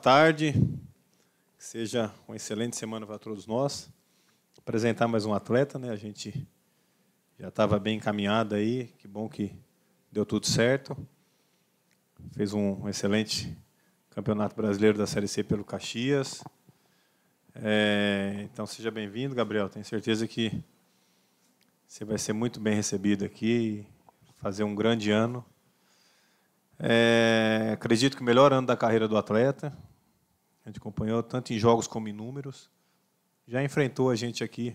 tarde. Que seja uma excelente semana para todos nós. apresentar mais um atleta, né? A gente já estava bem encaminhado aí. Que bom que deu tudo certo. Fez um excelente campeonato brasileiro da Série C pelo Caxias. É, então seja bem-vindo, Gabriel. Tenho certeza que você vai ser muito bem recebido aqui, fazer um grande ano. É, acredito que o melhor ano da carreira do atleta, gente acompanhou tanto em jogos como em números. Já enfrentou a gente aqui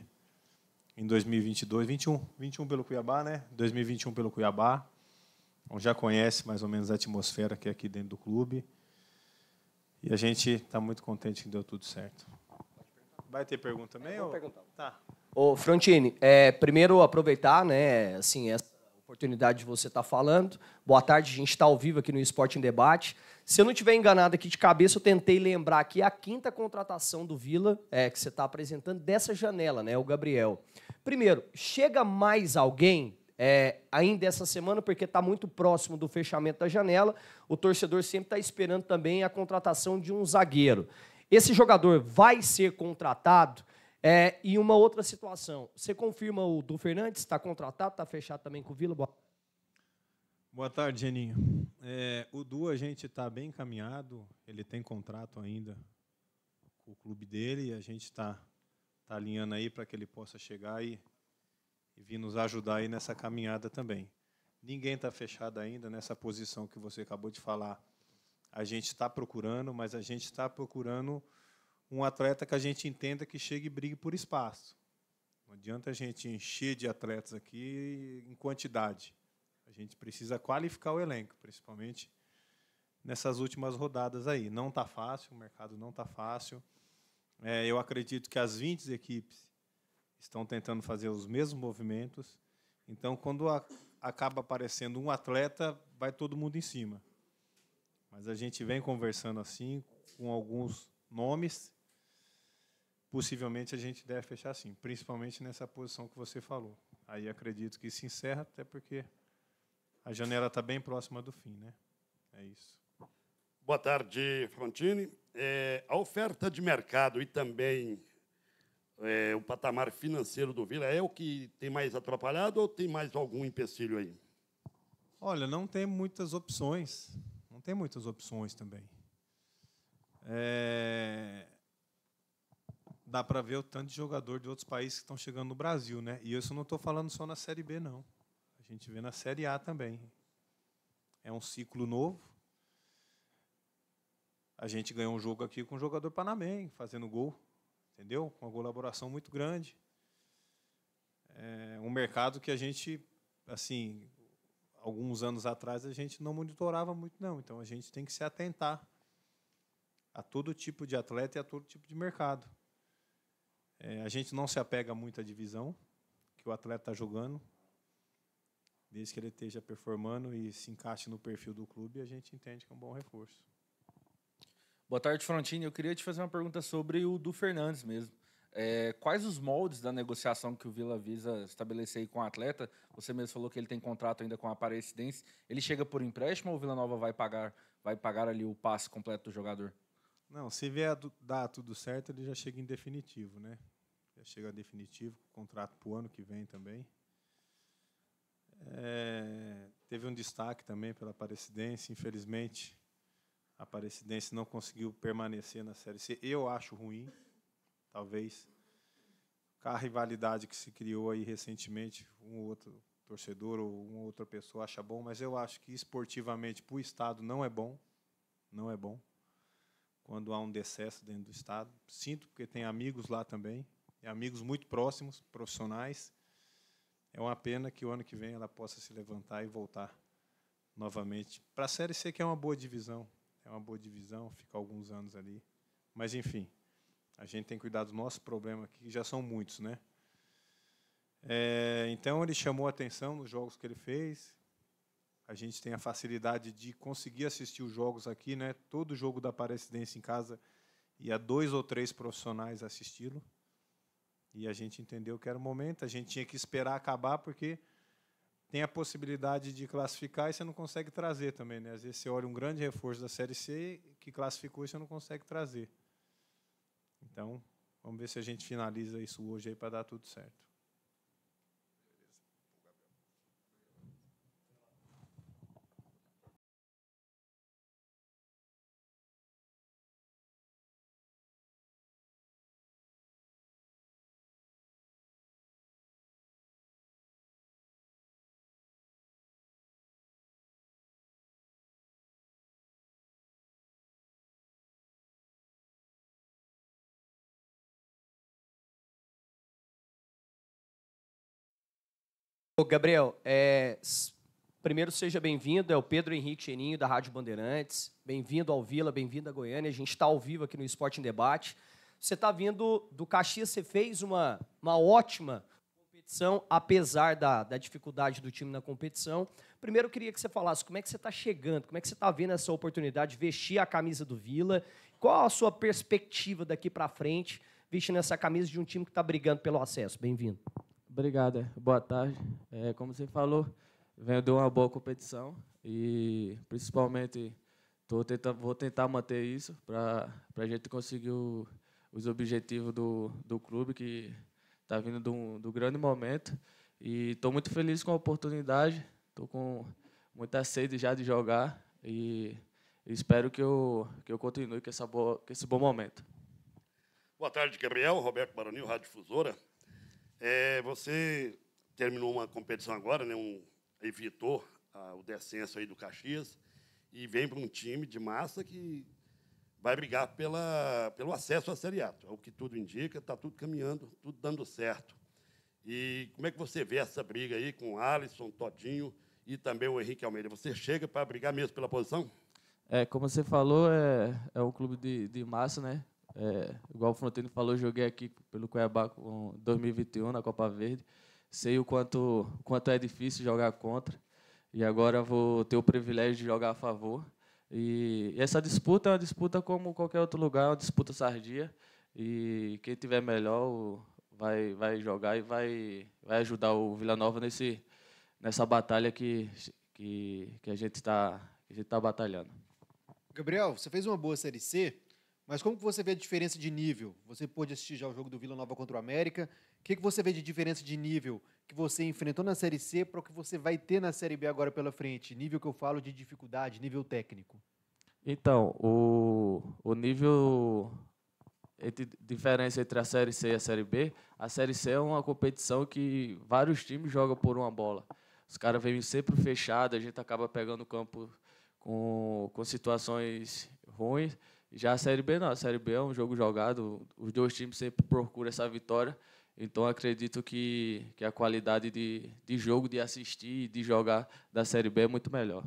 em 2022, 21, 21 pelo Cuiabá, né? 2021 pelo Cuiabá. Então já conhece mais ou menos a atmosfera que é aqui dentro do clube. E a gente está muito contente que deu tudo certo. Vai ter pergunta também? É, ou... Tá. Ô, Frontini, é, primeiro aproveitar, né, assim, essa oportunidade de você estar tá falando. Boa tarde, a gente está ao vivo aqui no Esporte em Debate. Se eu não estiver enganado aqui de cabeça, eu tentei lembrar aqui a quinta contratação do Vila é, que você está apresentando dessa janela, né? O Gabriel. Primeiro, chega mais alguém é, ainda essa semana, porque está muito próximo do fechamento da janela. O torcedor sempre está esperando também a contratação de um zagueiro. Esse jogador vai ser contratado? É, e uma outra situação. Você confirma o do Fernandes? Está contratado? Está fechado também com o Vila? Boa, Boa tarde, Geninho. É, o Du, a gente está bem encaminhado. Ele tem contrato ainda com o clube dele. E a gente está tá alinhando aí para que ele possa chegar e, e vir nos ajudar aí nessa caminhada também. Ninguém está fechado ainda nessa posição que você acabou de falar. A gente está procurando, mas a gente está procurando um atleta que a gente entenda que chegue e brigue por espaço. Não adianta a gente encher de atletas aqui em quantidade. A gente precisa qualificar o elenco, principalmente nessas últimas rodadas aí. Não está fácil, o mercado não está fácil. É, eu acredito que as 20 equipes estão tentando fazer os mesmos movimentos. Então, quando a, acaba aparecendo um atleta, vai todo mundo em cima. Mas a gente vem conversando assim com alguns nomes possivelmente a gente deve fechar assim, principalmente nessa posição que você falou. Aí acredito que se encerra, até porque a janela está bem próxima do fim, né? É isso. Boa tarde, Frontini. É, a oferta de mercado e também é, o patamar financeiro do Vila é o que tem mais atrapalhado ou tem mais algum empecilho aí? Olha, não tem muitas opções. Não tem muitas opções também. É, dá para ver o tanto de jogador de outros países que estão chegando no Brasil, né? E isso não estou falando só na Série B, não. A gente vê na Série A também. É um ciclo novo. A gente ganhou um jogo aqui com um jogador panamenho, fazendo gol, entendeu? Com uma colaboração muito grande. É um mercado que a gente, assim, alguns anos atrás a gente não monitorava muito, não. Então a gente tem que se atentar a todo tipo de atleta e a todo tipo de mercado. É, a gente não se apega muito à divisão que o atleta está jogando, desde que ele esteja performando e se encaixe no perfil do clube, a gente entende que é um bom reforço. Boa tarde, Frontini. Eu queria te fazer uma pergunta sobre o do Fernandes mesmo. É, quais os moldes da negociação que o Vila visa estabelecer com o atleta? Você mesmo falou que ele tem contrato ainda com a Aparecidense. Ele chega por empréstimo ou o Vila Nova vai pagar, vai pagar ali o passe completo do jogador? Não, se vier dar tudo certo, ele já chega em definitivo, né? Já chega definitivo, contrato para o ano que vem também. É, teve um destaque também pela Aparecidense, infelizmente a Aparecidense não conseguiu permanecer na Série C. Eu acho ruim, talvez. Com a rivalidade que se criou aí recentemente, um ou outro torcedor ou uma outra pessoa acha bom, mas eu acho que esportivamente para o Estado não é bom. Não é bom quando há um decesso dentro do Estado. Sinto, porque tem amigos lá também, e amigos muito próximos, profissionais. É uma pena que o ano que vem ela possa se levantar e voltar novamente. Para a Série C, que é uma boa divisão, é uma boa divisão, fica alguns anos ali. Mas, enfim, a gente tem que cuidar do nosso problema aqui, que já são muitos, né? É, então, ele chamou a atenção nos jogos que ele fez, a gente tem a facilidade de conseguir assistir os jogos aqui, né? Todo jogo da Aparecidense em casa e há dois ou três profissionais assisti-lo. E a gente entendeu que era o momento, a gente tinha que esperar acabar porque tem a possibilidade de classificar e você não consegue trazer também, né? Às vezes você olha um grande reforço da Série C que classificou e você não consegue trazer. Então, vamos ver se a gente finaliza isso hoje aí para dar tudo certo. Gabriel, é, primeiro seja bem-vindo, é o Pedro Henrique Cheirinho, da Rádio Bandeirantes. Bem-vindo ao Vila, bem-vindo à Goiânia. A gente está ao vivo aqui no Esporte em Debate. Você está vindo do Caxias, você fez uma, uma ótima competição, apesar da, da dificuldade do time na competição. Primeiro, eu queria que você falasse como é que você está chegando, como é que você está vendo essa oportunidade de vestir a camisa do Vila, qual a sua perspectiva daqui para frente, vestindo essa camisa de um time que está brigando pelo acesso. Bem-vindo. Obrigado, é. boa tarde. É, como você falou, venho de uma boa competição e, principalmente, vou tentar manter isso para a gente conseguir o, os objetivos do, do clube, que está vindo do, do grande momento. E estou muito feliz com a oportunidade, estou com muita sede já de jogar e espero que eu, que eu continue com, essa boa, com esse bom momento. Boa tarde, Gabriel. Roberto Baronil, Rádio Fusora. É, você terminou uma competição agora, né, um, evitou a, ah, o descenso aí do Caxias e vem para um time de massa que vai brigar pela, pelo acesso à Série A. É o que tudo indica, está tudo caminhando, tudo dando certo. E como é que você vê essa briga aí com o Alisson, Todinho e também o Henrique Almeida? Você chega para brigar mesmo pela posição? É, como você falou, é, é um clube de, de massa, né? É, igual o Frontino falou, joguei aqui pelo Cuiabá em 2021 na Copa Verde. Sei o quanto, quanto é difícil jogar contra. E agora vou ter o privilégio de jogar a favor. E, e essa disputa é uma disputa como qualquer outro lugar, é uma disputa sardia. E quem tiver melhor vai, vai jogar e vai, vai ajudar o Vila Nova nesse, nessa batalha que, que, que a gente está tá batalhando. Gabriel, você fez uma boa Série C, mas como que você vê a diferença de nível? Você pôde assistir já o jogo do Vila Nova contra o América. O que, que você vê de diferença de nível que você enfrentou na Série C para o que você vai ter na Série B agora pela frente? Nível que eu falo de dificuldade, nível técnico. Então, o, o nível entre, diferença entre a Série C e a Série B, a Série C é uma competição que vários times jogam por uma bola. Os caras vêm sempre fechados, a gente acaba pegando o campo com, com situações ruins. Já a Série B não, a Série B é um jogo jogado, os dois times sempre procuram essa vitória, então acredito que, que a qualidade de, de jogo, de assistir, de jogar da Série B é muito melhor.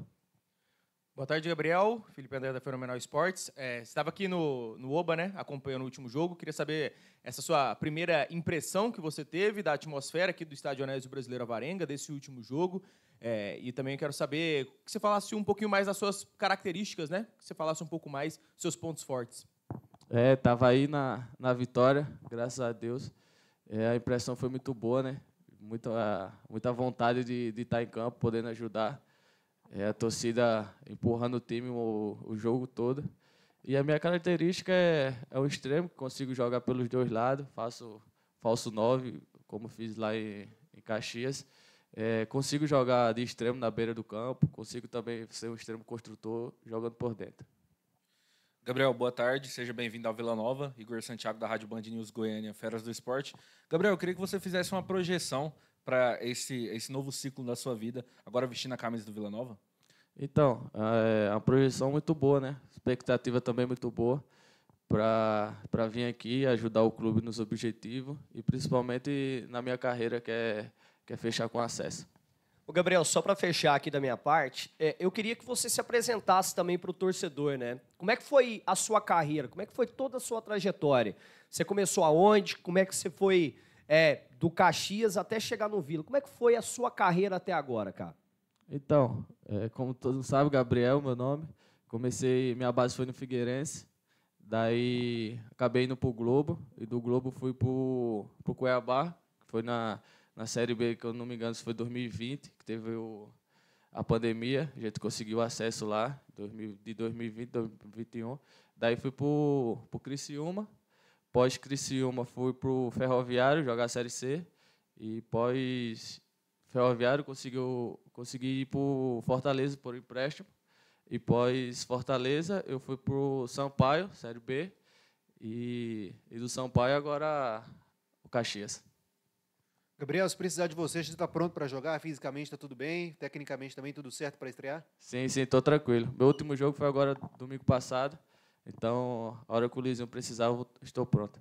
Boa tarde, Gabriel. Felipe André da Fenomenal Esportes. É, estava aqui no, no Oba, né? Acompanhando o último jogo. Queria saber essa sua primeira impressão que você teve da atmosfera aqui do Estádio Anésio Brasileiro Avarenga, desse último jogo. É, e também quero saber que você falasse um pouquinho mais das suas características, né? Que você falasse um pouco mais dos seus pontos fortes. É, tava aí na, na vitória, graças a Deus. É, a impressão foi muito boa, né? Muita, muita vontade de, de estar tá em campo, podendo ajudar é a torcida empurrando o time o, o jogo todo. E a minha característica é, é o extremo, que consigo jogar pelos dois lados, faço falso 9, como fiz lá em, em Caxias. É, consigo jogar de extremo na beira do campo, consigo também ser um extremo construtor jogando por dentro. Gabriel, boa tarde, seja bem-vindo ao Vila Nova. Igor Santiago, da Rádio Band News Goiânia, Feras do Esporte. Gabriel, eu queria que você fizesse uma projeção para esse, esse novo ciclo da sua vida, agora vestindo a camisa do Vila Nova? Então, é uma projeção muito boa, né? Expectativa também muito boa para vir aqui ajudar o clube nos objetivos e principalmente na minha carreira, que é, que é fechar com acesso. o Gabriel, só para fechar aqui da minha parte, é, eu queria que você se apresentasse também para o torcedor, né? Como é que foi a sua carreira? Como é que foi toda a sua trajetória? Você começou aonde? Como é que você foi é, do Caxias até chegar no Vila. Como é que foi a sua carreira até agora, cara? Então, é, como todos sabem, Gabriel, meu nome. Comecei, minha base foi no Figueirense. Daí acabei indo pro Globo e do Globo fui pro, pro Cuiabá, que foi na, na Série B, que eu não me engano, se foi 2020, que teve o, a pandemia, a gente conseguiu acesso lá, de 2020, 2021. Daí fui pro, pro Criciúma, Pós Criciúma fui pro Ferroviário jogar a Série C e pós Ferroviário conseguiu consegui ir pro Fortaleza por empréstimo. E pós Fortaleza eu fui pro Sampaio, Série B. E, e do Sampaio agora o Caxias. Gabriel, se precisar de você, você está pronto para jogar? Fisicamente está tudo bem? Tecnicamente também tudo certo para estrear? Sim, sim, estou tranquilo. Meu último jogo foi agora domingo passado. Então, a hora que o Luizinho precisar, eu estou pronto.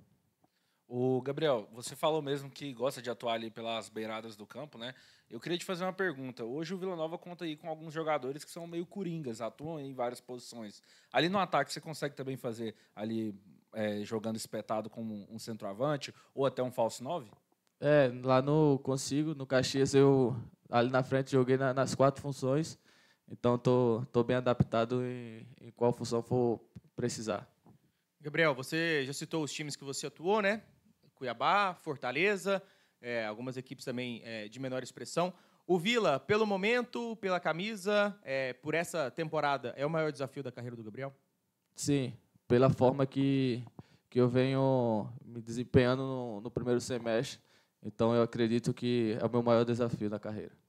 O Gabriel, você falou mesmo que gosta de atuar ali pelas beiradas do campo, né? Eu queria te fazer uma pergunta. Hoje o Vila Nova conta aí com alguns jogadores que são meio coringas, atuam em várias posições. Ali no ataque você consegue também fazer ali é, jogando espetado como um centroavante ou até um falso 9? É, lá no consigo, no Caxias eu ali na frente joguei na, nas quatro funções. Então tô, tô bem adaptado em, em qual função for precisar. Gabriel, você já citou os times que você atuou, né? Cuiabá, Fortaleza, é, algumas equipes também é, de menor expressão. O Vila, pelo momento, pela camisa, é, por essa temporada, é o maior desafio da carreira do Gabriel? Sim, pela forma que, que eu venho me desempenhando no, no primeiro semestre. Então, eu acredito que é o meu maior desafio da carreira.